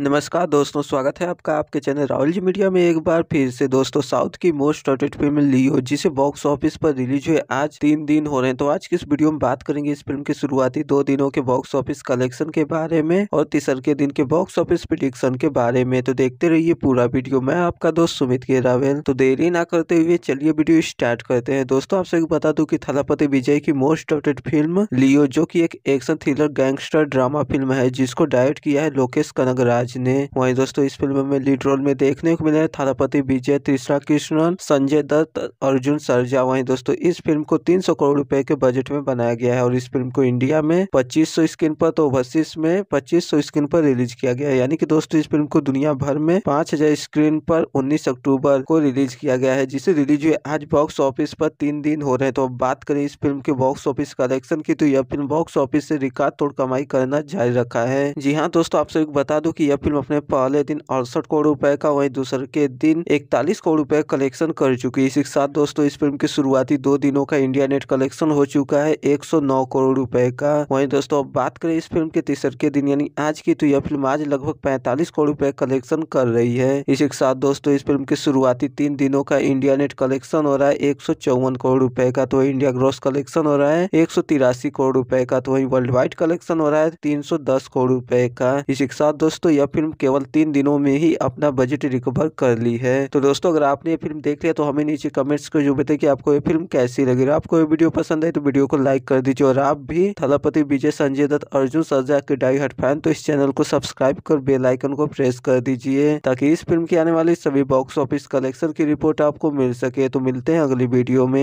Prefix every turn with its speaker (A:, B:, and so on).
A: नमस्कार दोस्तों स्वागत है आपका आपके चैनल राहुल जी मीडिया में एक बार फिर से दोस्तों साउथ की मोस्ट टॉटेड फिल्म लियो जिसे बॉक्स ऑफिस पर रिलीज हुए आज तीन दिन हो रहे हैं तो आज की इस वीडियो में बात करेंगे इस फिल्म के शुरुआती दो दिनों के बॉक्स ऑफिस कलेक्शन के बारे में और तीसर के दिन के बॉक्स ऑफिस प्रिडिक्शन के बारे में तो देखते रहिए पूरा वीडियो मैं आपका दोस्त सुमित के रावेल तो देरी ना करते हुए चलिए वीडियो स्टार्ट करते हैं दोस्तों आपसे बता दू की थलापति विजय की मोस्ट टॉटेड फिल्म लियो जो की एक action thriller gangster drama film है जिसको डायरेक्ट किया है लोकेश कनगराज राज ने वही दोस्तों इस फिल्म में लीड रोल में देखने को मिला है थारापति विजय तीसरा कृष्णन संजय दत्त अर्जुन सरजा वही दोस्तों इस फिल्म को तीन करोड़ रूपए के बजट में बनाया गया है और इस फिल्म को इंडिया में सौ स्क्रीन पर तो ओवरसीज में सौ स्क्रीन पर रिलीज किया गया है यानी कि दोस्तों इस फिल्म को दुनिया भर में पांच हजार स्क्रीन पर 19 अक्टूबर को रिलीज किया गया है जिसे रिलीज हुए आज बॉक्स ऑफिस पर तीन दिन हो रहे हैं तो अब बात करें इस फिल्म के बॉक्स ऑफिस कलेक्शन की तो यह फिल्म बॉक्स ऑफिस से रिकॉर्ड तोड़ कमाई करना जारी रखा है जी हाँ दोस्तों आप सभी को बता दो की यह फिल्म अपने पहले दिन अड़सठ करोड़ रुपए का वहीं दूसरे के दिन इकतालीस करोड़ रुपए कलेक्शन कर चुकी है इसी के साथ दोस्तों इस फिल्म की शुरुआती दो दिनों का इंडिया नेट कलेक्शन हो चुका है नौ करोड़ रुपए का वहीं दोस्तों अब बात करें इस फिल्म के तीसरे के दिन यानी आज की तो यह फिल्म आज लगभग पैंतालीस करोड़ रुपए कलेक्शन कर रही है इसी के साथ दोस्तों इस फिल्म की शुरुआती तीन दिनों का इंडिया नेट कलेक्शन हो रहा है एक करोड़ रुपए का तो इंडिया ग्रॉस कलेक्शन हो रहा है एक करोड़ रुपए का तो वही वर्ल्ड वाइड कलेक्शन हो रहा है तीन करोड़ रुपए का इसी के साथ दोस्तों यह फिल्म केवल तीन दिनों में ही अपना बजट रिकवर कर ली है तो दोस्तों अगर आपने ये फिल्म देख लिया तो हमें नीचे कमेंट्स को जो बताए कि आपको ये फिल्म कैसी लगी आपको ये वीडियो पसंद आई तो वीडियो को लाइक कर दीजिए और आप भी थलापति विजय संजय दत्त अर्जुन सरजा के डाई हट फैन तो इस चैनल को सब्सक्राइब कर बेलाइकन को प्रेस कर दीजिए ताकि इस फिल्म की आने वाली सभी बॉक्स ऑफिस कलेक्शन की रिपोर्ट आपको मिल सके तो मिलते हैं अगली वीडियो में